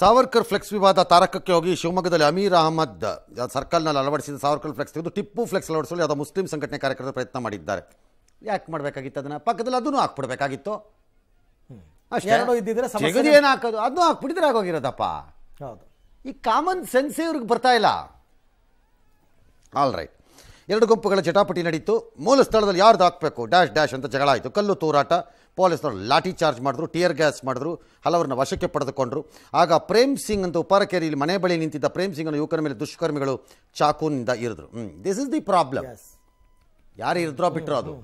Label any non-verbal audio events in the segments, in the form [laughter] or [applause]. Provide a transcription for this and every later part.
Savarkar flex ವಿವಾದ ತಾರಕಕ್ಕೆ ಹೋಗಿ ಶಿವಮೊಗ್ಗದಲ್ಲಿ ಅಮೀರ್ ಅಹಮದ್ ಸರ್ಕಲ್ನಲ್ಲಿ ಅಳವಡಿಸಿದ ಸಾವರ್ಕರ್ ಫ್ಲೆಕ್ಸ್ ತೆಗೆದು ಟಿಪ್ಪು ಫ್ಲೆಕ್ಸ್ ಅಳವಡಿಸಲು ಯಾವುದೋ ಮುಸ್ಲಿಂ ಸಂಘಟನೆ ಕಾರ್ಯಕರ್ತರು ಪ್ರಯತ್ನ ಮಾಡಿದ್ದಾರೆ ಯಾಕೆ ಮಾಡಬೇಕಾಗಿತ್ತು ಅದನ್ನು ಪಕ್ಕದಲ್ಲಿ ಅದನ್ನು ಹಾಕ್ಬಿಡ್ಬೇಕಾಗಿತ್ತು ಅಷ್ಟೇ ಏನು ಹಾಕೋದು ಅದನ್ನು ಹಾಕ್ಬಿಟ್ಟಿದ್ರೆ ಆಗೋಗಿರೋದಪ್ಪ ಹೌದು ಈ ಕಾಮನ್ ಸೆನ್ಸೇ ಇವ್ರಿಗೆ ಬರ್ತಾ ಇಲ್ಲ ಆಲ್ ರೈಟ್ ಎರಡು ಗುಂಪುಗಳ ಚಟಾಪಟಿ ನಡೀತು ಮೂಲ ಸ್ಥಳದಲ್ಲಿ ಯಾರ್ದು ಹಾಕಬೇಕು ಡ್ಯಾಶ್ ಡ್ಯಾಶ್ ಅಂತ ಜಗಳ ಆಯಿತು ಕಲ್ಲು ತೂರಾಟ ಪೊಲೀಸ್ನವರು ಲಾಠಿ ಚಾರ್ಜ್ ಮಾಡಿದ್ರು ಟಿಯರ್ ಗ್ಯಾಸ್ ಮಾಡಿದ್ರು ಹಲವರನ್ನ ವಶಕ್ಕೆ ಪಡೆದುಕೊಂಡ್ರು ಆಗ ಪ್ರೇಮ್ ಸಿಂಗ್ ಅಂತ ಉಪಾರಕೇರಿಯಲ್ಲಿ ಮನೆ ಬಳಿ ನಿಂತಿದ್ದ ಪ್ರೇಮ್ ಸಿಂಗ್ನ ಯುವಕರ ಮೇಲೆ ದುಷ್ಕರ್ಮಿಗಳು ಚಾಕುನಿಂದ ಇರಿದ್ರು ದಿಸ್ ಇಸ್ ದಿ ಪ್ರಾಬ್ಲಮ್ ಯಾರು ಇರಿದ್ರೋ ಬಿಟ್ಟರು ಅದು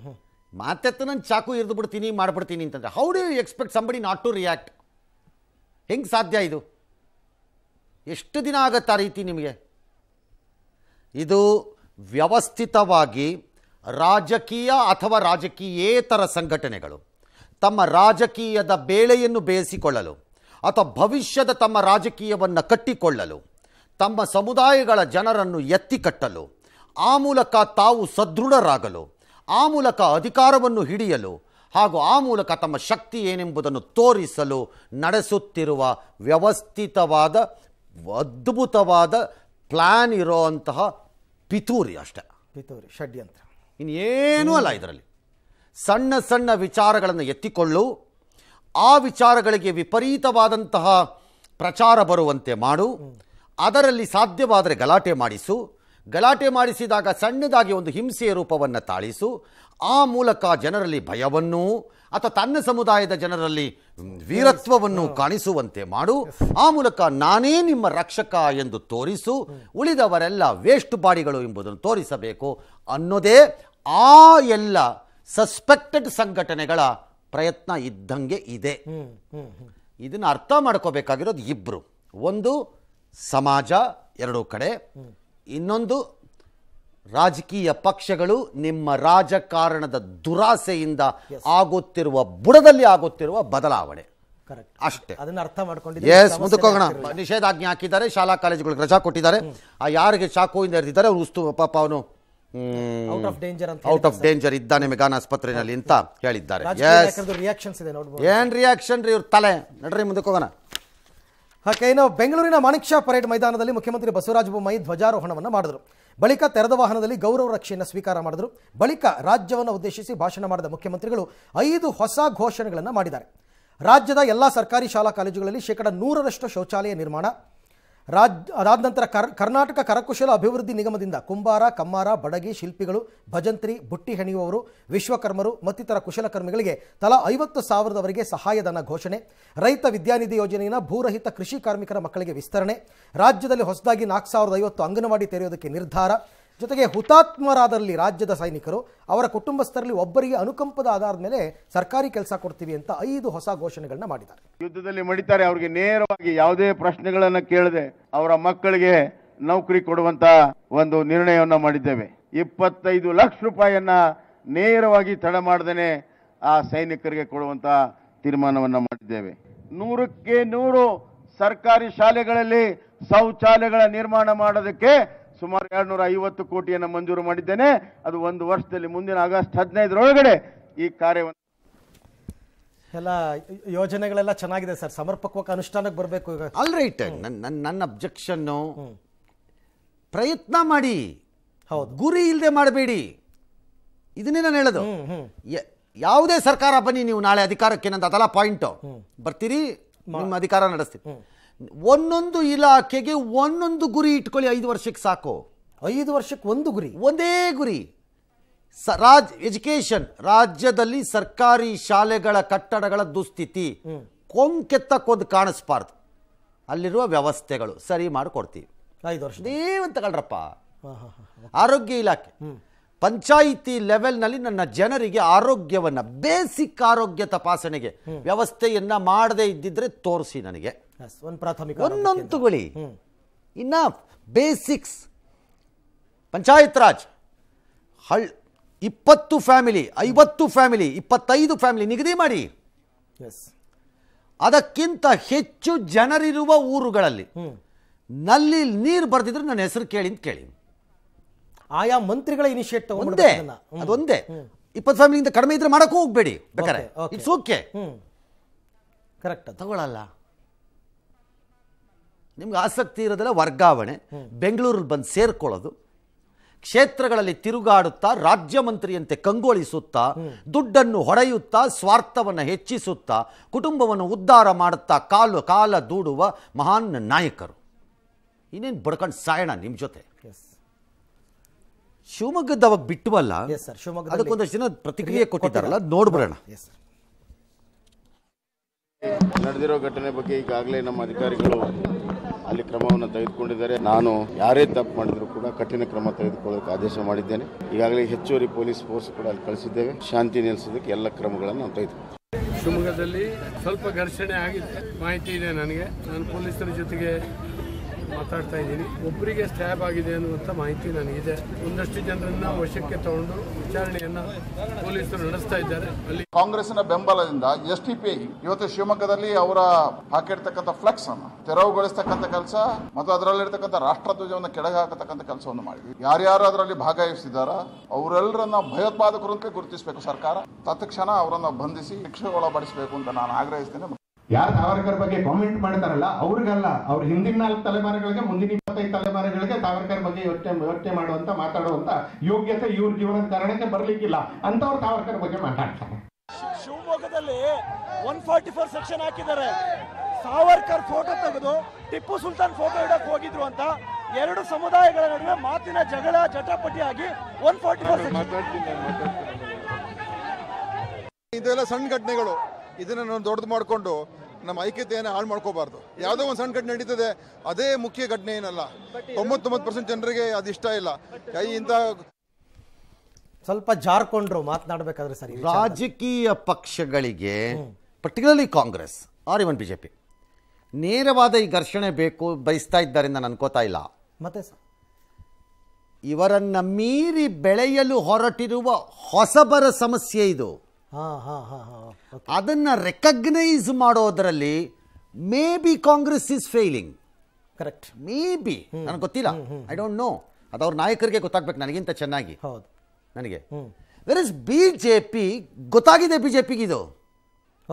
ಮಾತೆತ್ತ ನಾನು ಚಾಕು ಇರಿದು ಬಿಡ್ತೀನಿ ಮಾಡಿಬಿಡ್ತೀನಿ ಅಂತಂದರೆ how do you expect somebody not to react ಹೆಂಗೆ ಸಾಧ್ಯ ಇದು ಎಷ್ಟು ದಿನ ಆಗತ್ತಾ ರೀತಿ ನಿಮಗೆ ಇದು ವ್ಯವಸ್ಥಿತವಾಗಿ ರಾಜಕೀಯ ಅಥವಾ ರಾಜಕೀಯೇತರ ಸಂಘಟನೆಗಳು ತಮ್ಮ ರಾಜಕೀಯದ ಬೇಳೆಯನ್ನು ಬೇಯಿಸಿಕೊಳ್ಳಲು ಅಥವಾ ಭವಿಷ್ಯದ ತಮ್ಮ ರಾಜಕೀಯವನ್ನು ಕಟ್ಟಿಕೊಳ್ಳಲು ತಮ್ಮ ಸಮುದಾಯಗಳ ಜನರನ್ನು ಎತ್ತಿಕಟ್ಟಲು ಆ ಮೂಲಕ ತಾವು ಸದೃಢರಾಗಲು ಆ ಮೂಲಕ ಅಧಿಕಾರವನ್ನು ಹಿಡಿಯಲು ಹಾಗೂ ಆ ಮೂಲಕ ತಮ್ಮ ಶಕ್ತಿ ಏನೆಂಬುದನ್ನು ತೋರಿಸಲು ನಡೆಸುತ್ತಿರುವ ವ್ಯವಸ್ಥಿತವಾದ ಅದ್ಭುತವಾದ ಪ್ಲ್ಯಾನ್ ಇರೋ ಪಿತೂರಿ ಅಷ್ಟೆ ಪಿತೂರಿ ಷಡ್ಯಂತ್ರ ಇನ್ನೇನೂ ಅಲ್ಲ ಇದರಲ್ಲಿ ಸಣ್ಣ ಸಣ್ಣ ವಿಚಾರಗಳನ್ನು ಎತ್ತಿಕೊಳ್ಳು ಆ ವಿಚಾರಗಳಿಗೆ ವಿಪರೀತವಾದಂತಹ ಪ್ರಚಾರ ಬರುವಂತೆ ಮಾಡು ಅದರಲ್ಲಿ ಸಾಧ್ಯವಾದರೆ ಗಲಾಟೆ ಮಾಡಿಸು ಗಲಾಟೆ ಮಾಡಿಸಿದಾಗ ಸಣ್ಣದಾಗಿ ಒಂದು ಹಿಂಸೆಯ ರೂಪವನ್ನು ತಾಳಿಸು ಆ ಮೂಲಕ ಜನರಲ್ಲಿ ಭಯವನ್ನು ಅಥವಾ ತನ್ನ ಸಮುದಾಯದ ಜನರಲ್ಲಿ ವೀರತ್ವವನ್ನು ಕಾಣಿಸುವಂತೆ ಮಾಡು ಆ ಮೂಲಕ ನಾನೇ ನಿಮ್ಮ ರಕ್ಷಕ ಎಂದು ತೋರಿಸು ಉಳಿದವರೆಲ್ಲ ವೇಸ್ಟ್ ಬಾಡಿಗಳು ಎಂಬುದನ್ನು ತೋರಿಸಬೇಕು ಅನ್ನೋದೇ ಆ ಎಲ್ಲ ಸಸ್ಪೆಕ್ಟೆಡ್ ಸಂಘಟನೆಗಳ ಪ್ರಯತ್ನ ಇದ್ದಂಗೆ ಇದೆ ಇದನ್ನು ಅರ್ಥ ಮಾಡ್ಕೋಬೇಕಾಗಿರೋದು ಇಬ್ರು ಒಂದು ಸಮಾಜ ಎರಡೂ ಕಡೆ ಇನ್ನೊಂದು ರಾಜಕೀಯ ಪಕ್ಷಗಳು ನಿಮ್ಮ ರಾಜಕಾರಣದ ದುರಾಸೆಯಿಂದ ಆಗುತ್ತಿರುವ ಬುಡದಲ್ಲಿ ಆಗುತ್ತಿರುವ ಬದಲಾವಣೆ ಅಷ್ಟೇ ಅದನ್ನ ಅರ್ಥ ಮಾಡ್ಕೊಂಡಿದ್ದೀವಿ ನಿಷೇಧಾಜ್ಞೆ ಹಾಕಿದ್ದಾರೆ ಶಾಲಾ ಕಾಲೇಜುಗಳಿಗೆ ರಜಾ ಕೊಟ್ಟಿದ್ದಾರೆ ಆ ಯಾರಿಗೆ ಚಾಕುವಿಂದ ಇರ್ತಿದ್ದಾರೆ ಅವ್ರು ಉಸ್ತು ಪಾಪ ಅವನು ಔಟ್ ಆಫ್ ಡೇಂಜರ್ ಇದ್ದಾನೆ ಮೆಗಾನ್ ಆಸ್ಪತ್ರೆಯಲ್ಲಿ ಅಂತ ಹೇಳಿದ್ದಾರೆ ಏನ್ ರಿಯಾಕ್ಷನ್ ರೀ ಇವ್ರ ತಲೆ ನಡ್ರಿ ಮುಂದಕ್ಕೆ ಹೋಗೋಣ ಹಾಗೆ ಇನ್ನು ಬೆಂಗಳೂರಿನ ಮಾಣಿಕ್ ಶಾ ಪರೇಡ್ ಮೈದಾನದಲ್ಲಿ ಮುಖ್ಯಮಂತ್ರಿ ಬಸವರಾಜ ಬೊಮ್ಮಾಯಿ ಧ್ವಜಾರೋಹಣವನ್ನು ಮಾಡಿದರು ಬಳಿಕ ತೆರೆದ ವಾಹನದಲ್ಲಿ ಗೌರವ ರಕ್ಷೆಯನ್ನು ಸ್ವೀಕಾರ ಮಾಡಿದರು ಬಳಿಕ ರಾಜ್ಯವನ್ನು ಉದ್ದೇಶಿಸಿ ಭಾಷಣ ಮಾಡಿದ ಮುಖ್ಯಮಂತ್ರಿಗಳು ಐದು ಹೊಸ ಘೋಷಣೆಗಳನ್ನು ಮಾಡಿದ್ದಾರೆ ರಾಜ್ಯದ ಎಲ್ಲ ಸರ್ಕಾರಿ ಶಾಲಾ ಕಾಲೇಜುಗಳಲ್ಲಿ ಶೇಕಡ ನೂರರಷ್ಟು ಶೌಚಾಲಯ ನಿರ್ಮಾಣ ರಾಜ್ ಅದಾದ ನಂತರ ಕರ್ ಕರ್ನಾಟಕ ಕರಕುಶಲ ಅಭಿವೃದ್ಧಿ ನಿಗಮದಿಂದ ಕುಂಬಾರ ಕಮ್ಮಾರ ಬಡಗಿ ಶಿಲ್ಪಿಗಳು ಭಜಂತ್ರಿ ಬುಟ್ಟಿ ಹೆಣೆಯುವವರು ವಿಶ್ವಕರ್ಮರು ಮತ್ತಿತರ ಕುಶಲಕರ್ಮಿಗಳಿಗೆ ತಲಾ ಐವತ್ತು ಸಾವಿರದವರೆಗೆ ಸಹಾಯಧನ ಘೋಷಣೆ ರೈತ ವಿದ್ಯಾನಿಧಿ ಯೋಜನೆಯ ಭೂರಹಿತ ಕೃಷಿ ಕಾರ್ಮಿಕರ ಮಕ್ಕಳಿಗೆ ವಿಸ್ತರಣೆ ರಾಜ್ಯದಲ್ಲಿ ಹೊಸದಾಗಿ ನಾಲ್ಕು ಸಾವಿರದ ಐವತ್ತು ಅಂಗನವಾಡಿ ತೆರೆಯುವುದಕ್ಕೆ ನಿರ್ಧಾರ ಜೊತೆಗೆ ಹುತಾತ್ಮರಾದಲ್ಲಿ ರಾಜ್ಯದ ಸೈನಿಕರು ಅವರ ಕುಟುಂಬಸ್ಥರಲ್ಲಿ ಒಬ್ಬರಿಗೆ ಅನುಕಂಪದ ಆಧಾರದ ಮೇಲೆ ಸರ್ಕಾರಿ ಕೆಲಸ ಕೊಡ್ತೀವಿ ಅಂತ ಐದು ಹೊಸ ಘೋಷಣೆಗಳನ್ನ ಮಾಡಿದ್ದಾರೆ ಯುದ್ಧದಲ್ಲಿ ಮಡಿತಾರೆ ಅವರಿಗೆ ನೇರವಾಗಿ ಯಾವುದೇ ಪ್ರಶ್ನೆಗಳನ್ನ ಕೇಳದೆ ಅವರ ಮಕ್ಕಳಿಗೆ ನೌಕರಿ ಕೊಡುವಂತ ಒಂದು ನಿರ್ಣಯವನ್ನ ಮಾಡಿದ್ದೇವೆ ಇಪ್ಪತ್ತೈದು ಲಕ್ಷ ರೂಪಾಯಿಯನ್ನ ನೇರವಾಗಿ ತಡ ಮಾಡದೇನೆ ಆ ಸೈನಿಕರಿಗೆ ಕೊಡುವಂತ ತೀರ್ಮಾನವನ್ನ ಮಾಡಿದ್ದೇವೆ ನೂರಕ್ಕೆ ನೂರು ಸರ್ಕಾರಿ ಶಾಲೆಗಳಲ್ಲಿ ಶೌಚಾಲಯಗಳ ನಿರ್ಮಾಣ ಮಾಡೋದಕ್ಕೆ ಸುಮಾರು ಎರಡ್ನೂರ ಐವತ್ತು ಕೋಟಿಯನ್ನು ಮಂಜೂರು ಮಾಡಿದ್ದೇನೆ ಅದು ಒಂದು ವರ್ಷದಲ್ಲಿ ಮುಂದಿನ ಆಗಸ್ಟ್ ಹದಿನೈದರೊಳಗಡೆ ಈ ಕಾರ್ಯವನ್ನು ಎಲ್ಲ ಯೋಜನೆಗಳೆಲ್ಲ ಚೆನ್ನಾಗಿದೆ ಸರ್ ಸಮರ್ಪಕವಾಗಿ ಅನುಷ್ಠಾನಕ್ಕೆ ಬರಬೇಕು ಈಗ ಆಲ್ ರೈಟ್ ನನ್ನ ನನ್ನ ಅಬ್ಜೆಕ್ಷನ್ನು ಪ್ರಯತ್ನ ಮಾಡಿ ಹೌದು ಗುರಿ ಇಲ್ಲದೆ ಮಾಡಬೇಡಿ ಇದನ್ನೇ ನಾನು ಹೇಳೋದು ಯಾವುದೇ ಸರ್ಕಾರ ಬನ್ನಿ ನೀವು ನಾಳೆ ಅಧಿಕಾರಕ್ಕೆ ನಂದು ಅದೆಲ್ಲ ಪಾಯಿಂಟು ಬರ್ತೀರಿ ನಿಮ್ಮ ಅಧಿಕಾರ ನಡೆಸ್ತೀವಿ ಒಂದೊಂದು ಇಲಾಖೆಗೆ ಒಂದೊಂದು ಗುರಿ ಇಟ್ಕೊಳ್ಳಿ ಐದು ವರ್ಷಕ್ಕೆ ಸಾಕು ಐದು ವರ್ಷಕ್ಕೆ ಒಂದು ಗುರಿ ಒಂದೇ ಗುರಿ ಸ ರಾಜ್ ಎಜುಕೇಷನ್ ರಾಜ್ಯದಲ್ಲಿ ಸರ್ಕಾರಿ ಶಾಲೆಗಳ ಕಟ್ಟಡಗಳ ದುಸ್ಥಿತಿ ಕೊಂಕೆತ್ತ ಕೊಂದು ಕಾಣಿಸ್ಬಾರ್ದು ಅಲ್ಲಿರುವ ವ್ಯವಸ್ಥೆಗಳು ಸರಿ ಮಾಡಿಕೊಡ್ತೀವಿ ಐದು ವರ್ಷ ನೀವನ್ ಕಳ್ರಪ್ಪ ಆರೋಗ್ಯ ಇಲಾಖೆ ಪಂಚಾಯಿತಿ ಲೆವೆಲ್ನಲ್ಲಿ ನನ್ನ ಜನರಿಗೆ ಆರೋಗ್ಯವನ್ನು ಬೇಸಿಕ್ ಆರೋಗ್ಯ ತಪಾಸಣೆಗೆ ವ್ಯವಸ್ಥೆಯನ್ನು ಮಾಡದೇ ಇದ್ದಿದ್ರೆ ತೋರಿಸಿ ನನಗೆ ತಗೊಳ್ಳಿ ಇನ್ನ ಬೇಸಿಕ್ಸ್ ಪಂಚಾಯತ್ ರಾಜ್ ಹಳ್ ಇಪ್ಪತ್ತು ಫ್ಯಾಮಿಲಿ ಐವತ್ತು ಫ್ಯಾಮಿಲಿ ಇಪ್ಪತ್ತೈದು ಫ್ಯಾಮಿಲಿ ನಿಗದಿ ಮಾಡಿ ಅದಕ್ಕಿಂತ ಹೆಚ್ಚು ಜನರಿರುವ ಊರುಗಳಲ್ಲಿ ನಲ್ಲಿ ನೀರು ಬರ್ದಿದ್ರೆ ನನ್ನ ಹೆಸರು ಕೇಳಿ ಅಂತ ಕೇಳಿ ಆಯಾ ಮಂತ್ರಿಗಳ ಇನಿಷಿಯೇಟಿವ್ ಒಂದೇ ಅದೊಂದೇ ಇಪ್ಪತ್ತು ಫ್ಯಾಮಿಲಿಯಿಂದ ಕಡಿಮೆ ಇದ್ರೆ ಮಾಡೋಕ್ಕೂ ಹೋಗ್ಬೇಡಿ ಬೇಕಾರೆ ಇಟ್ಸ್ ಓಕೆ ಕರೆಕ್ಟ್ ತಗೊಳ್ಳಲ್ಲ ನಿಮ್ಗೆ ಆಸಕ್ತಿ ಇರೋದಿಲ್ಲ ವರ್ಗಾವಣೆ ಬೆಂಗಳೂರಲ್ಲಿ ಬಂದು ಸೇರ್ಕೊಳ್ಳೋದು ಕ್ಷೇತ್ರಗಳಲ್ಲಿ ತಿರುಗಾಡುತ್ತಾ ರಾಜ್ಯ ಮಂತ್ರಿಯಂತೆ ಕಂಗೊಳಿಸುತ್ತಾ ದುಡ್ಡನ್ನು ಹೊಡೆಯುತ್ತಾ ಸ್ವಾರ್ಥವನ್ನು ಹೆಚ್ಚಿಸುತ್ತಾ ಕುಟುಂಬವನ್ನು ಉದ್ಧಾರ ಮಾಡುತ್ತಾ ಕಾಲು ಕಾಲ ದೂಡುವ ಮಹಾನ್ ನಾಯಕರು ಇನ್ನೇನು ಬಡ್ಕೊಂಡು ಸಾಯೋಣ ನಿಮ್ಮ ಜೊತೆ ಶಿವಮೊಗ್ಗದ ಅವಾಗ ಶಿವಮೊಗ್ಗ ಅದಕ್ಕೊಂದಷ್ಟು ಜನ ಪ್ರತಿಕ್ರಿಯೆ ಕೊಟ್ಟಿದ್ದಾರಲ್ಲ ನೋಡ್ಬಿಡೋಣ ನಡೆದಿರೋ ಘಟನೆ ಬಗ್ಗೆ ಈಗಾಗಲೇ ನಮ್ಮ ಅಧಿಕಾರಿಗಳು ಅಲ್ಲಿ ಕ್ರಮವನ್ನು ತೆಗೆದುಕೊಂಡಿದ್ದಾರೆ ನಾನು ಯಾರೇ ತಪ್ಪು ಮಾಡಿದ್ರು ಕೂಡ ಕಠಿಣ ಕ್ರಮ ತೆಗೆದುಕೊಳ್ಳೋಕೆ ಆದೇಶ ಮಾಡಿದ್ದೇನೆ ಈಗಾಗಲೇ ಹೆಚ್ಚುವರಿ ಪೊಲೀಸ್ ಫೋರ್ಸ್ ಕೂಡ ಅಲ್ಲಿ ಕಳಿಸಿದ್ದೇವೆ ಶಾಂತಿ ನೆಲೆಸೋದಕ್ಕೆ ಎಲ್ಲ ಕ್ರಮಗಳನ್ನು ನಾವು ಶಿವಮೊಗ್ಗದಲ್ಲಿ ಸ್ವಲ್ಪ ಘರ್ಷಣೆ ಆಗಿದೆ ಮಾಹಿತಿ ಇದೆ ನನಗೆ ನಾನು ಪೊಲೀಸರ ಜೊತೆಗೆ ಮಾತಾಡ್ತಾ ಇದ್ದೀನಿ ಒಬ್ಬರಿಗೆ ಸ್ಟ್ಯಾಬ್ ಆಗಿದೆ ಅನ್ನುವಂಥ ಮಾಹಿತಿ ನನಗಿದೆ ಒಂದಷ್ಟು ಜನರನ್ನ ವಶಕ್ಕೆ ತಗೊಂಡು ವಿಚಾರಣೆಯನ್ನ ಪೊಲೀಸರು ನಡೆಸ್ತಾ ಇದ್ದಾರೆ ಅಲ್ಲಿ ಕಾಂಗ್ರೆಸ್ನ ಬೆಂಬಲದಿಂದ ಎಸ್ ಟಿ ಪಿ ಇವತ್ತು ಶಿವಮೊಗ್ಗದಲ್ಲಿ ಅವರ ಹಾಕಿರ್ತಕ್ಕಂಥ ಫ್ಲೆಕ್ಸ್ ಅನ್ನು ತೆರವುಗೊಳಿಸ್ತಕ್ಕಂಥ ಕೆಲಸ ಮತ್ತು ಅದರಲ್ಲಿರ್ತಕ್ಕಂಥ ರಾಷ್ಟ್ರಧ್ವಜವನ್ನು ಕೆಳಗೆ ಹಾಕತಕ್ಕಂಥ ಕೆಲಸವನ್ನು ಮಾಡಿದ್ವಿ ಯಾರ್ಯಾರು ಅದರಲ್ಲಿ ಭಾಗವಹಿಸಿದಾರ ಅವರೆಲ್ಲರನ್ನ ಭಯೋತ್ಪಾದಕರಂತೆ ಗುರುತಿಸಬೇಕು ಸರ್ಕಾರ ತತ್ಕ್ಷಣ ಅವರನ್ನು ಬಂಧಿಸಿ ಶಿಕ್ಷೆಗೊಳಪಡಿಸಬೇಕು ಅಂತ ನಾನು ಆಗ್ರಹಿಸ್ತೇನೆ ಯಾರು ಸಾವರ್ಕರ್ ಬಗ್ಗೆ ಕಾಮೆಂಟ್ ಮಾಡ್ತಾರಲ್ಲ ಅವ್ರಿಗಲ್ಲ ಅವ್ರ ಹಿಂದಿನ ನಾಲ್ಕು ತಲೆಮಾರುಗಳಿಗೆ ಮುಂದಿನ ಇಪ್ಪತ್ತೈದು ತಲೆಮಾರುಗಳಿಗೆ ಸಾವರ್ಕರ್ ಬಗ್ಗೆ ಯೋಚನೆ ಯೋಚನೆ ಮಾಡುವಂತ ಮಾತಾಡುವಂತ ಯೋಗ್ಯತೆ ಇವ್ರ ಜೀವನದ ಕಾರಣಕ್ಕೆ ಬರ್ಲಿಕ್ಕಿಲ್ಲ ಅಂತವ್ರು ಸಾವರ್ಕರ್ ಬಗ್ಗೆ ಮಾತಾಡ್ತಾರೆ ಶಿವಮೊಗ್ಗದಲ್ಲಿ ಒನ್ ಫಾರ್ಟಿ ಫೋರ್ ಸೆಕ್ಷನ್ ಹಾಕಿದ್ದಾರೆ ಸಾವರ್ಕರ್ ಫೋಟೋ ತೆಗೆದು ಟಿಪ್ಪು ಸುಲ್ತಾನ್ ಫೋಟೋ ಇಡಕ್ ಹೋಗಿದ್ರು ಅಂತ ಎರಡು ಸಮುದಾಯಗಳ ನಡುವೆ ಮಾತಿನ ಜಗಳ ಆಗಿ ಒನ್ ಫಾರ್ಟಿ ಫೋರ್ ಇದೆಲ್ಲ ಸಣ್ಣ ಘಟನೆಗಳು ಇದನ್ನು ನಾವು ದೊಡ್ಡದು ಮಾಡಿಕೊಂಡು ನಮ್ಮ ಐಕ್ಯತೆಯನ್ನು ಹಾಳು ಮಾಡ್ಕೋಬಾರ್ದು ಯಾವುದೋ ಒಂದು ಸಣ್ಣ ಘಟನೆ ನಡೀತದೆ ಅದೇ ಮುಖ್ಯ ಘಟನೆ ಏನಲ್ಲ ತೊಂಬತ್ತೊಂಬತ್ತು ಪರ್ಸೆಂಟ್ ಜನರಿಗೆ ಅದು ಇಷ್ಟ ಇಲ್ಲ ಕೈ ಇಂಥ ಸ್ವಲ್ಪ ಜಾರ್ಕೊಂಡ್ರು ಮಾತನಾಡಬೇಕಾದ್ರೆ ಸರಿ ರಾಜಕೀಯ ಪಕ್ಷಗಳಿಗೆ ಪರ್ಟಿಕ್ಯುಲರ್ಲಿ ಕಾಂಗ್ರೆಸ್ ಆರ್ ಇವನ್ ಪಿ ನೇರವಾದ ಈ ಘರ್ಷಣೆ ಬೇಕು ಬಯಸ್ತಾ ಇದ್ದಾರೆಂದು ನಾನು ಅನ್ಕೋತಾ ಇಲ್ಲ ಮತ್ತೆ ಇವರನ್ನು ಮೀರಿ ಬೆಳೆಯಲು ಹೊರಟಿರುವ ಹೊಸಬರ ಸಮಸ್ಯೆ ಇದು ಅದನ್ನ ರೆಕಗ್ನೈಸ್ ಮಾಡೋದರಲ್ಲಿ maybe Congress is failing correct maybe ನನಗೆ ಗೊತ್ತಿಲ್ಲ ಐ ಡೋಂಟ್ ನೋ ಅದು ಅವ್ರ ನಾಯಕರಿಗೆ ಗೊತ್ತಾಗ್ಬೇಕು ನನಗಿಂತ ಚೆನ್ನಾಗಿ ಹೌದು ನನಗೆ where is B J P ಗೊತ್ತಾಗಿದೆ ಬಿ ಜೆ ಪಿಗೆ ಇದು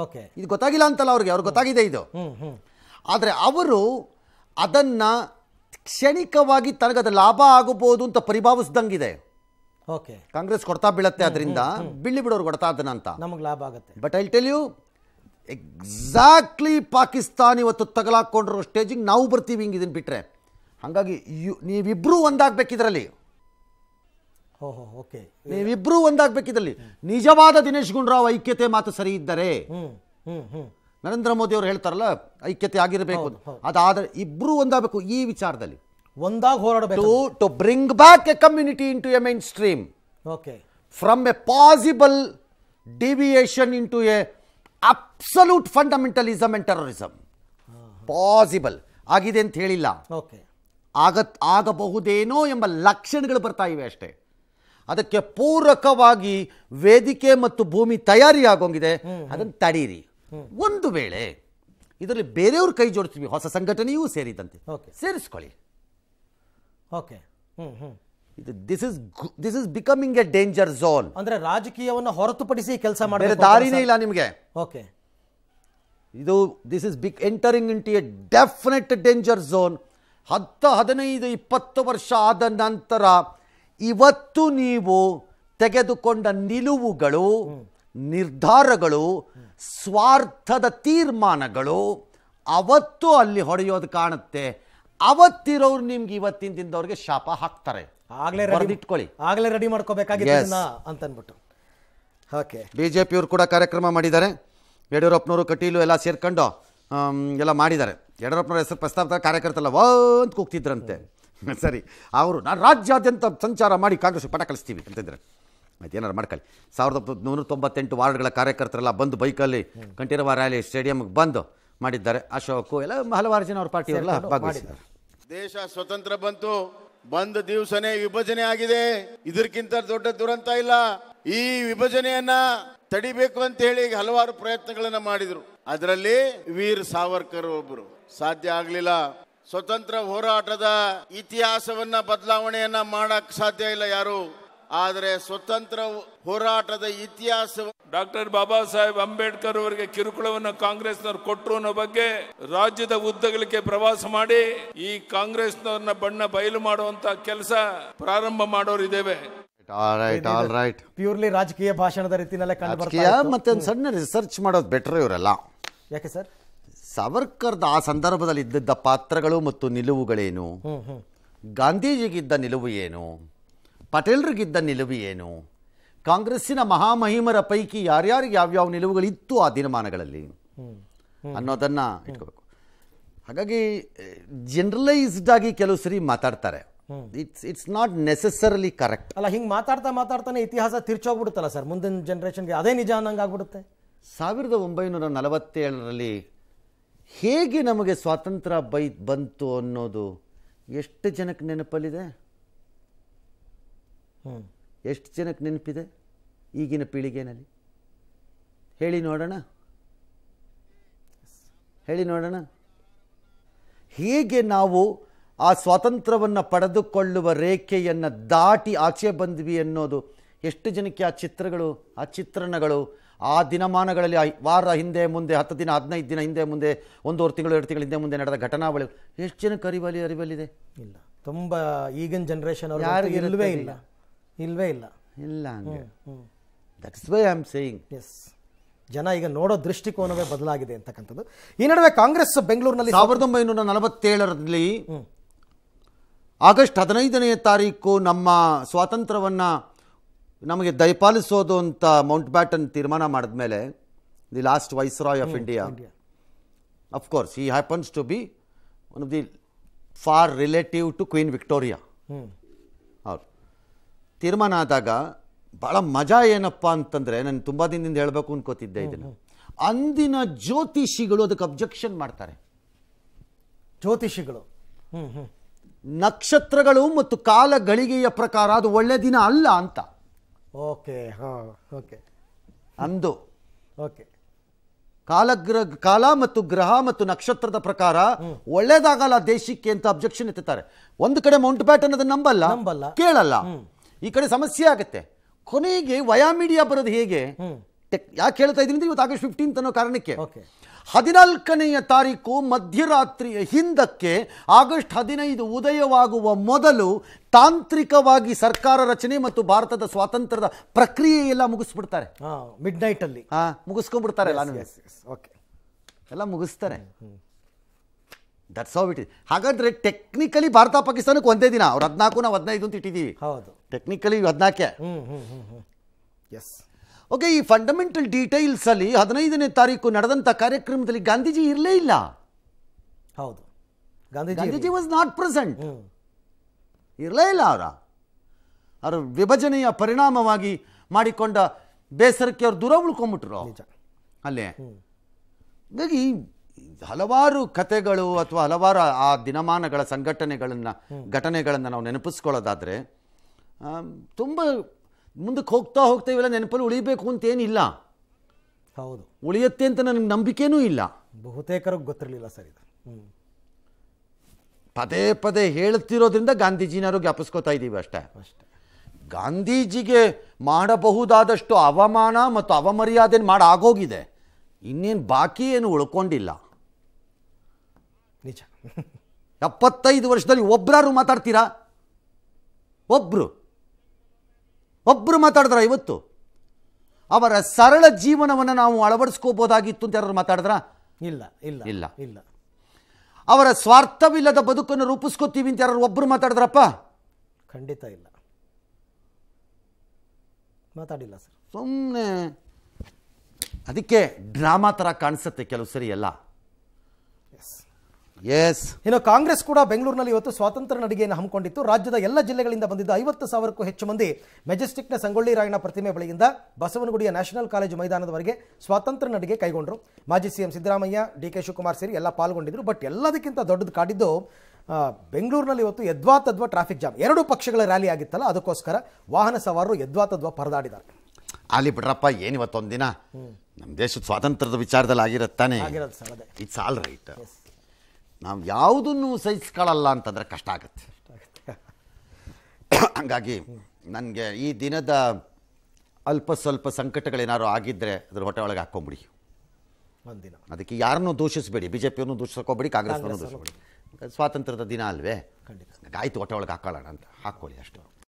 ಓಕೆ ಇದು ಗೊತ್ತಾಗಿಲ್ಲ ಅಂತಲ್ಲ ಅವ್ರಿಗೆ ಅವ್ರಿಗೆ ಗೊತ್ತಾಗಿದೆ ಇದು ಆದರೆ ಅವರು ಅದನ್ನು ಕ್ಷಣಿಕವಾಗಿ ತನಗದ ಲಾಭ ಆಗಬಹುದು ಅಂತ ಪರಿಭಾವಿಸ್ದಂಗಿದೆ ಓಕೆ ಕಾಂಗ್ರೆಸ್ ಕೊಡ್ತಾ ಬೀಳತ್ತೆ ಅದರಿಂದ ಬಿಳಿ ಬಿಡೋರು ಕೊಡ್ತಾ ಅದನ್ನ ಅಂತ ನಮಗೆ ಲಾಭ ಆಗುತ್ತೆ but I tell you exactly Pakistan ಇವತ್ತು ತಗಲಾಕೊಂಡಿರೋ ಸ್ಟೇಜಿಗೆ ನಾವು ಬರ್ತೀವಿ ಹಿಂಗೆ ಇದನ್ನು ಬಿಟ್ಟರೆ ಹಾಗಾಗಿ ಯು ನೀವಿಬ್ಬರೂ ಒಂದಾಗಬೇಕಿದ್ರಲ್ಲಿ ಓಕೆ ನೀವಿಬ್ಬರೂ ಒಂದಾಗಬೇಕಿದ್ರಲ್ಲಿ ನಿಜವಾದ ದಿನೇಶ್ ಗುಂಡೂರಾವ್ ಐಕ್ಯತೆ ಮಾತು ಸರಿ ಇದ್ದರೆ ನರೇಂದ್ರ ಮೋದಿ ಅವರು ಹೇಳ್ತಾರಲ್ಲ ಐಕ್ಯತೆ ಆಗಿರಬೇಕು ಅದಾದ್ರೆ ಇಬ್ಬರೂ ಒಂದಾಗಬೇಕು ಈ ವಿಚಾರದಲ್ಲಿ ಒಂದಾಗಿ ಹೋರಾಡಬೇಕು to bring back a community into a mainstream okay from a possible deviation into a absolute fundamentalism and terrorism possible ಆಗಿದೆ ಅಂತ ಹೇಳಿಲ್ಲ ಓಕೆ ಆಗ ಆಗಬಹುದೇನೋ ಎಂಬ ಲಕ್ಷಣಗಳು ಬರ್ತಾ ಇವೆ ಅಷ್ಟೇ ಅದಕ್ಕೆ ಪೂರಕವಾಗಿ ವೇದಿಕೆ ಮತ್ತು ಭೂಮಿ ತಯಾರಿ ಆಗೋಂಗಿದೆ ಅದನ್ನು ತಡೀರಿ ಒಂದು ವೇಳೆ ಇದರಲ್ಲಿ ಬೇರೆಯವ್ರು ಕೈ ಜೋಡಿಸ್ತೀವಿ ಹೊಸ ಸಂಘಟನೆಯೂ ಸೇರಿದಂತೆ ಸೇರಿಸ್ಕೊಳ್ಳಿ ಓಕೆ ಹ್ಮ್ ಹ್ಮ್ ಇದು this is this is becoming a danger zone ಅಂದ್ರೆ ರಾಜಕೀಯವನ್ನು ಹೊರತುಪಡಿಸಿ ಕೆಲಸ ಮಾಡಿದ್ರೆ ದಾರಿನೇ ಇಲ್ಲ ನಿಮಗೆ ಓಕೆ ಇದು this is big entering into a definite danger zone ಹತ್ತು ಹದಿನೈದು ಇಪ್ಪತ್ತು ವರ್ಷ ಆದ ನಂತರ ಇವತ್ತು ನೀವು ತೆಗೆದುಕೊಂಡ ನಿಲುವುಗಳು ನಿರ್ಧಾರಗಳು ಸ್ವಾರ್ಥದ ತೀರ್ಮಾನಗಳು ಅವತ್ತು ಅಲ್ಲಿ ಹೊಡೆಯೋದು ಕಾಣುತ್ತೆ ಅವತ್ತಿರೋರು ನಿಮ್ಗೆ ಇವತ್ತಿನ ದಿನದವ್ರಿಗೆ ಶಾಪ ಹಾಕ್ತಾರೆ ಆಗ್ಲೇ ರೆಡಿ ಇಟ್ಕೊಳ್ಳಿ ಆಗ್ಲೇ ರೆಡಿ ಮಾಡ್ಕೋಬೇಕಾಗಿತ್ತು ಅಂತ ಅಂದ್ಬಿಟ್ಟು ಓಕೆ ಬಿ ಜೆ ಕೂಡ ಕಾರ್ಯಕ್ರಮ ಮಾಡಿದ್ದಾರೆ ಯಡಿಯೂರಪ್ಪನವರು ಕಟೀಲು ಎಲ್ಲ ಸೇರ್ಕೊಂಡು ಎಲ್ಲ ಮಾಡಿದ್ದಾರೆ ಯಡಿಯೂರಪ್ಪನವ್ರ ಹೆಸರು ಪ್ರಸ್ತಾಪ ಕಾರ್ಯಕರ್ತಲ್ಲ ಒಂದು ಅಂತ ಕೂಗ್ತಿದ್ರಂತೆ [laughs] ಸರಿ ಅವರು ನಾನು ರಾಜ್ಯಾದ್ಯಂತ ಸಂಚಾರ ಮಾಡಿ ಕಾಂಗ್ರೆಸ್ ಪಟ ಕಳಿಸ್ತೀವಿ ಅಂತಂದ್ರೆ ಆಯ್ತು ಏನಾರು ಮಾಡ್ಕೊಳ್ಳಿ ಸಾವಿರದ ನೂರ ತೊಂಬತ್ತೆಂಟು ವಾರ್ಡ್ಗಳ ಕಾರ್ಯಕರ್ತರೆಲ್ಲ ಬಂದು ಬೈಕಲ್ಲಿ ಕಂಠೀರವ ರ್ಯಾಲಿ ಸ್ಟೇಡಿಯಂಗೆ ಬಂದು ಮಾಡಿದ್ದಾರೆ ಅಶೋಕು ಎಲ್ಲ ಹಲವಾರು ಜನ ಅವ್ರ ಪಾರ್ಟಿಯವರೆಲ್ಲ ಭಾಗವಹಿಸಿದ್ದಾರೆ ದೇಶ ಸ್ವತಂತ್ರ ಬಂತು ಬಂದ ದಿವಸನೇ ವಿಭಜನೆ ಆಗಿದೆ ಇದಕ್ಕಿಂತ ದೊಡ್ಡ ದುರಂತ ಇಲ್ಲ ಈ ವಿಭಜನೆಯನ್ನ ತಡಿಬೇಕು ಅಂತ ಹೇಳಿ ಹಲವಾರು ಪ್ರಯತ್ನಗಳನ್ನ ಮಾಡಿದ್ರು ಅದರಲ್ಲಿ ವೀರ್ ಸಾವರ್ಕರ್ ಒಬ್ಬರು ಸಾಧ್ಯ ಆಗಲಿಲ್ಲ ಸ್ವತಂತ್ರ ಹೋರಾಟದ ಇತಿಹಾಸವನ್ನ ಬದಲಾವಣೆಯನ್ನ ಮಾಡಕ್ ಸಾಧ್ಯ ಇಲ್ಲ ಯಾರು ಆದರೆ ಸ್ವತಂತ್ರ ಹೋರಾಟದ ಇತಿಹಾಸ ಡಾಕ್ಟರ್ ಬಾಬಾ ಸಾಹೇಬ್ ಅಂಬೇಡ್ಕರ್ ಅವರಿಗೆ ಕಿರುಕುಳವನ್ನು ಕಾಂಗ್ರೆಸ್ನವರು ಕೊಟ್ಟರು ಅನ್ನೋ ಬಗ್ಗೆ ರಾಜ್ಯದ ಉದ್ದಗಳಿಗೆ ಪ್ರವಾಸ ಮಾಡಿ ಈ ಕಾಂಗ್ರೆಸ್ನವ್ರನ್ನ ಬಣ್ಣ ಬಯಲು ಮಾಡುವಂತ ಕೆಲಸ ಪ್ರಾರಂಭ ಮಾಡೋರಿದ್ದೇವೆ ಪ್ಯೂರ್ಲಿ ರಾಜಕೀಯ ಭಾಷಣದ ರೀತಿನಲ್ಲೇ ಮತ್ತೆ ಒಂದು ಸಣ್ಣ ರಿಸರ್ಚ್ ಮಾಡೋದು ಬೆಟರ್ ಇವರೆಲ್ಲ ಯಾಕೆ ಸರ್ ಸಾವರ್ಕರ್ದ ಆ ಸಂದರ್ಭದಲ್ಲಿ ಇದ್ದಿದ್ದ ಪಾತ್ರಗಳು ಮತ್ತು ನಿಲುವುಗಳೇನು ಗಾಂಧೀಜಿಗಿದ್ದ ನಿಲುವು ಏನು ಪಟೇಲ್ರಿಗಿದ್ದ ನಿಲುವು ಏನು ಕಾಂಗ್ರೆಸ್ಸಿನ ಮಹಾಮಹಿಮರ ಪೈಕಿ ಯಾರ್ಯಾರಿಗೆ ಯಾವ್ಯಾವ ನಿಲುವುಗಳಿತ್ತು ಆ ದಿನಮಾನಗಳಲ್ಲಿ ಅನ್ನೋದನ್ನು ಇಟ್ಕೋಬೇಕು ಹಾಗಾಗಿ ಜನರಲೈಸ್ಡ್ ಆಗಿ ಕೆಲವು ಸರಿ ಮಾತಾಡ್ತಾರೆ it's it's not necessarily correct ಅಲ್ಲ ಹಿಂಗೆ ಮಾತಾಡ್ತಾ ಮಾತಾಡ್ತಾನೆ ಇತಿಹಾಸ ತಿರ್ಚೋಗ್ಬಿಡುತ್ತಲ್ಲ ಸರ್ ಮುಂದಿನ ಜನ್ರೇಷನ್ಗೆ ಅದೇ ನಿಜ ಅನ್ನಂಗೆ ಆಗ್ಬಿಡುತ್ತೆ ಸಾವಿರದ ಒಂಬೈನೂರ ನಲವತ್ತೇಳರಲ್ಲಿ ಹೇಗೆ ನಮಗೆ ಸ್ವಾತಂತ್ರ್ಯ ಬೈ ಬಂತು ಅನ್ನೋದು ಎಷ್ಟು ಜನಕ್ಕೆ ನೆನಪಲ್ಲಿದೆ ಎಷ್ಟು ಜನಕ್ಕೆ ನೆನಪಿದೆ ಈಗಿನ ಪೀಳಿಗೆನಲ್ಲಿ ಹೇಳಿ ನೋಡೋಣ ಹೇಳಿ ನೋಡೋಣ ಹೇಗೆ ನಾವು ಆ ಸ್ವಾತಂತ್ರ್ಯವನ್ನು ಪಡೆದುಕೊಳ್ಳುವ ರೇಖೆಯನ್ನು ದಾಟಿ ಆಚೆ ಬಂದ್ವಿ ಅನ್ನೋದು ಎಷ್ಟು ಜನಕ್ಕೆ ಆ ಚಿತ್ರಗಳು ಆ ಚಿತ್ರಣಗಳು ಆ ದಿನಮಾನಗಳಲ್ಲಿ ವಾರ ಹಿಂದೆ ಮುಂದೆ ಹತ್ತು ದಿನ ಹದಿನೈದು ದಿನ ಹಿಂದೆ ಮುಂದೆ ಒಂದೂವರೆ ತಿಂಗಳು ಎರಡು ತಿಂಗಳು ಹಿಂದೆ ಮುಂದೆ ನಡೆದ ಘಟನಾವಳಿ ಎಷ್ಟು ಜನಕ್ಕೆ ಅರಿವಲಿ ಅರಿವಲ್ಲಿದೆ ಇಲ್ಲ ತುಂಬ ಈಗಿನ ಜನ್ರೇಷನ್ ಯಾರಿಗೂ ಇಲ್ಲವೇ ಇಲ್ಲ ಇಲ್ವೇ ಇಲ್ಲ ಇಲ್ಲ that's why I am saying yes ಜನ ಈಗ ನೋಡೋ ದೃಷ್ಟಿಕೋನವೇ ಬದಲಾಗಿದೆ ಅಂತಕ್ಕಂಥದ್ದು ಈ ನಡುವೆ ಕಾಂಗ್ರೆಸ್ ಬೆಂಗಳೂರಿನಲ್ಲಿ ಸಾವಿರದ ಒಂಬೈನೂರ ನಲವತ್ತೇಳರಲ್ಲಿ ಆಗಸ್ಟ್ ಹದಿನೈದನೇ ತಾರೀಕು ನಮ್ಮ ಸ್ವಾತಂತ್ರ್ಯವನ್ನು ನಮಗೆ ದಯಪಾಲಿಸೋದು ಅಂತ ಮೌಂಟ್ ಬ್ಯಾಟನ್ ತೀರ್ಮಾನ ಮಾಡಿದ ಮೇಲೆ the last viceroy of India of course ಈ happens to be one of the far relative to queen Victoria ತೀರ್ಮಾನ ಆದಾಗ ಭಾಳ ಮಜಾ ಏನಪ್ಪ ಅಂತಂದರೆ ನಾನು ತುಂಬ ದಿನದಿಂದ ಹೇಳಬೇಕು ಅನ್ಕೋತಿದ್ದೆ ಇದನ್ನು ಅಂದಿನ ಜ್ಯೋತಿಷಿಗಳು ಅದಕ್ಕೆ ಅಬ್ಜೆಕ್ಷನ್ ಮಾಡ್ತಾರೆ ಜ್ಯೋತಿಷಿಗಳು ನಕ್ಷತ್ರಗಳು ಮತ್ತು ಕಾಲ ಗಳಿಗೆಯ ಪ್ರಕಾರ ಅದು ಒಳ್ಳೆ ದಿನ ಅಲ್ಲ ಅಂತ ಓಕೆ ಓಕೆ ಅಂದು ಓಕೆ ಕಾಲಗ್ರ ಕಾಲ ಮತ್ತು ಗ್ರಹ ಮತ್ತು ನಕ್ಷತ್ರದ ಪ್ರಕಾರ ಒಳ್ಳೇದಾಗಲ್ಲ ದೇಶಕ್ಕೆ ಅಂತ ಅಬ್ಜೆಕ್ಷನ್ ಎತ್ತುತ್ತಾರೆ ಒಂದು ಕಡೆ ಮೌಂಟ್ ಬ್ಯಾಟನ್ ಅದನ್ನ ನಂಬಲ್ಲ ನಂಬಲ್ಲ ಕೇಳಲ್ಲ ಈ ಕಡೆ ಸಮಸ್ಯೆ ಆಗುತ್ತೆ ಕೊನೆಗೆ ವಯಾ ಮೀಡಿಯಾ ಬರೋದು ಹೇಗೆ ಯಾಕೆ ಹೇಳ್ತಾ ಇದ್ದೀನಿ ಇವತ್ತು ಆಗಸ್ಟ್ ಫಿಫ್ಟೀನ್ತ್ ಅನ್ನೋ ಕಾರಣಕ್ಕೆ ಹದಿನಾಲ್ಕನೆಯ ತಾರೀಕು ಮಧ್ಯರಾತ್ರಿಯ ಹಿಂದಕ್ಕೆ ಆಗಸ್ಟ್ ಹದಿನೈದು ಉದಯವಾಗುವ ಮೊದಲು ತಾಂತ್ರಿಕವಾಗಿ ಸರ್ಕಾರ ರಚನೆ ಮತ್ತು ಭಾರತದ ಸ್ವಾತಂತ್ರ್ಯದ ಪ್ರಕ್ರಿಯೆ ಎಲ್ಲ ಮುಗಿಸ್ಬಿಡ್ತಾರೆ ಮಿಡ್ ನೈಟ್ ಅಲ್ಲಿ ಮುಗಿಸ್ಕೊಂಡ್ಬಿಡ್ತಾರೆ ಓಕೆ ಎಲ್ಲ ಮುಗಿಸ್ತಾರೆ that's how it technically Bharat ಪಾಕಿಸ್ತಾನಕ್ಕೆ ಒಂದೇ ದಿನ ಅವ್ರು ಹದಿನಾಲ್ಕು ನಾವು ಹದಿನೈದು ಅಂತ ಇಟ್ಟಿದ್ದೀವಿ ಹೌದು ಟೆಕ್ನಿಕಲಿ ಹದಿನಾಲ್ಕೆ ಎಸ್ ಓಕೆ ಈ ಫಂಡಮೆಂಟಲ್ ಡೀಟೈಲ್ಸ್ ಅಲ್ಲಿ ಹದಿನೈದನೇ ತಾರೀಕು ನಡೆದಂಥ ಕಾರ್ಯಕ್ರಮದಲ್ಲಿ ಗಾಂಧೀಜಿ ಇರಲೇ ಇಲ್ಲ ಹೌದು ಗಾಂಧೀಜಿ ವಾಸ್ ನಾಟ್ ಪ್ರೆಸೆಂಟ್ ಇರಲೇ ಇಲ್ಲ ಅವರ ಅವರ ವಿಭಜನೆಯ ಪರಿಣಾಮವಾಗಿ ಮಾಡಿಕೊಂಡ ಬೇಸರಕ್ಕೆ ಅವ್ರು ದೂರ ಉಳ್ಕೊಂಬಿಟ್ರು ಅಲ್ಲೇ ಹಾಗಾಗಿ ಹಲವಾರು ಕತೆಗಳು ಅಥವಾ ಹಲವಾರು ಆ ದಿನಮಾನಗಳ ಸಂಘಟನೆಗಳನ್ನು ಘಟನೆಗಳನ್ನು ನಾವು ನೆನಪಿಸ್ಕೊಳ್ಳೋದಾದರೆ ತುಂಬ ಮುಂದಕ್ಕೆ ಹೋಗ್ತಾ ಹೋಗ್ತಾ ಇವೆಲ್ಲ ನೆನಪಲ್ಲಿ ಉಳಿಬೇಕು ಅಂತೇನಿಲ್ಲ ಹೌದು ಉಳಿಯುತ್ತೆ ಅಂತ ನನಗೆ ನಂಬಿಕೆನೂ ಇಲ್ಲ ಬಹುತೇಕರಿಗೆ ಗೊತ್ತಿರಲಿಲ್ಲ ಸರ್ ಇದು ಪದೇ ಪದೇ ಹೇಳ್ತಿರೋದ್ರಿಂದ ಗಾಂಧೀಜಿನಾರು ಜ್ಞಾಪಿಸ್ಕೋತಾ ಇದ್ದೀವಿ ಅಷ್ಟೇ ಅಷ್ಟೇ ಗಾಂಧೀಜಿಗೆ ಮಾಡಬಹುದಾದಷ್ಟು ಅವಮಾನ ಮತ್ತು ಅವಮರ್ಯಾದೆನ ಮಾಡಾಗೋಗಿದೆ ಇನ್ನೇನು ಬಾಕಿ ಏನು ಉಳ್ಕೊಂಡಿಲ್ಲ ನಿಜ ಎಪ್ಪತ್ತೈದು ವರ್ಷದಲ್ಲಿ ಒಬ್ಬರಾರು ಮಾತಾಡ್ತೀರಾ ಒಬ್ಬರು ಒಬ್ಬರು ಮಾತಾಡಿದ್ರ ಇವತ್ತು ಅವರ ಸರಳ ಜೀವನವನ್ನು ನಾವು ಅಳವಡಿಸ್ಕೋಬೋದಾಗಿತ್ತು ಅಂತ ಯಾರು ಮಾತಾಡಿದ್ರ ಇಲ್ಲ ಇಲ್ಲ ಇಲ್ಲ ಇಲ್ಲ ಅವರ ಸ್ವಾರ್ಥವಿಲ್ಲದ ಬದುಕನ್ನು ರೂಪಿಸ್ಕೋತೀವಿ ಅಂತ ಯಾರು ಒಬ್ಬರು ಮಾತಾಡಿದ್ರಪ್ಪ ಖಂಡಿತ ಇಲ್ಲ ಮಾತಾಡಿಲ್ಲ ಸರ್ ಸುಮ್ಮನೆ ಅದಕ್ಕೆ ಡ್ರಾಮಾ ಥರ ಕಾಣಿಸುತ್ತೆ ಕೆಲವು ಸರಿ ಎಲ್ಲ ಎಸ್ ಇನ್ನು ಕಾಂಗ್ರೆಸ್ ಕೂಡ ಬೆಂಗಳೂರಿನಲ್ಲಿ ಇವತ್ತು ಸ್ವಾತಂತ್ರ್ಯ ನಡಿಗೆಯನ್ನು ಹಮ್ಮಿಕೊಂಡಿತ್ತು ರಾಜ್ಯದ ಎಲ್ಲ ಜಿಲ್ಲೆಗಳಿಂದ ಬಂದಿದ್ದ ಐವತ್ತು ಸಾವಿರಕ್ಕೂ ಹೆಚ್ಚು ಮಂದಿ ಮೆಜೆಸ್ಟಿಕ್ನ ಸಂಗೊಳ್ಳಿ ರಾಯಣ್ಣ ಪ್ರತಿಮೆ ಬಳಿಯಿಂದ ಬಸವನಗುಡಿಯ ನ್ಯಾಷನಲ್ ಕಾಲೇಜು ಮೈದಾನದವರೆಗೆ ಸ್ವಾತಂತ್ರ್ಯ ನಡಿಗೆ ಕೈಗೊಂಡರು ಮಾಜಿ ಸಿಎಂ ಸಿದ್ದರಾಮಯ್ಯ ಡಿ ಕೆ ಶಿವಕುಮಾರ್ ಸೇರಿ ಎಲ್ಲ ಪಾಲ್ಗೊಂಡಿದ್ರು ಬಟ್ ಎಲ್ಲದಕ್ಕಿಂತ ದೊಡ್ಡದು ಕಾಡಿದ್ದು ಬೆಂಗಳೂರಿನಲ್ಲಿ ಇವತ್ತು ಯದ್ವಾ ಟ್ರಾಫಿಕ್ ಜಾಮ್ ಎರಡು ಪಕ್ಷಗಳ ರ್ಯಾಲಿ ಆಗಿತ್ತಲ್ಲ ಅದಕ್ಕೋಸ್ಕರ ವಾಹನ ಸವಾರರು ಯದ್ವಾ ತದ್ವ ಪರದಾಡಿದ್ದಾರೆ ಅಲ್ಲಿ ಬಿಡ್ರಪ್ಪ ಏನು ಇವತ್ತೊಂದಿನ ನಮ್ಮ ದೇಶದ ಸ್ವಾತಂತ್ರ್ಯದ ವಿಚಾರದಲ್ಲಿ ಆಗಿರತ್ತಾನೆ ಇಟ್ಸ್ ಆಲ್ ರೈಟ್ ನಾವು ಯಾವುದನ್ನು ಸಹಿಸ್ಕೊಳ್ಳಲ್ಲ ಅಂತಂದರೆ ಕಷ್ಟ ಆಗುತ್ತೆ ಹಾಗಾಗಿ ನನಗೆ ಈ ದಿನದ ಅಲ್ಪ ಸ್ವಲ್ಪ ಸಂಕಟಗಳೇನಾದ್ರು ಆಗಿದ್ದರೆ ಅದ್ರ ಹೊಟ್ಟೆ ಒಳಗೆ ಹಾಕ್ಕೊಂಬಿಡಿ ಒಂದಿನ ಅದಕ್ಕೆ ಯಾರನ್ನೂ ದೂಷಿಸಬೇಡಿ ಬಿ ಜೆ ಪಿಯನ್ನು ದೂಷಿಸ್ಕೊಬೇಡಿ ಕಾಂಗ್ರೆಸ್ನೂ ದೂಷಿಸಬೇಡಿ ಸ್ವಾತಂತ್ರ್ಯದ ದಿನ ಅಲ್ವೇ ಖಂಡಿತ ಗಾಯಿತು ಹೊಟ್ಟೆ ಒಳಗೆ ಹಾಕೊಳ್ಳೋಣ ಅಂತ ಹಾಕ್ಕೊಳ್ಳಿ ಅಷ್ಟು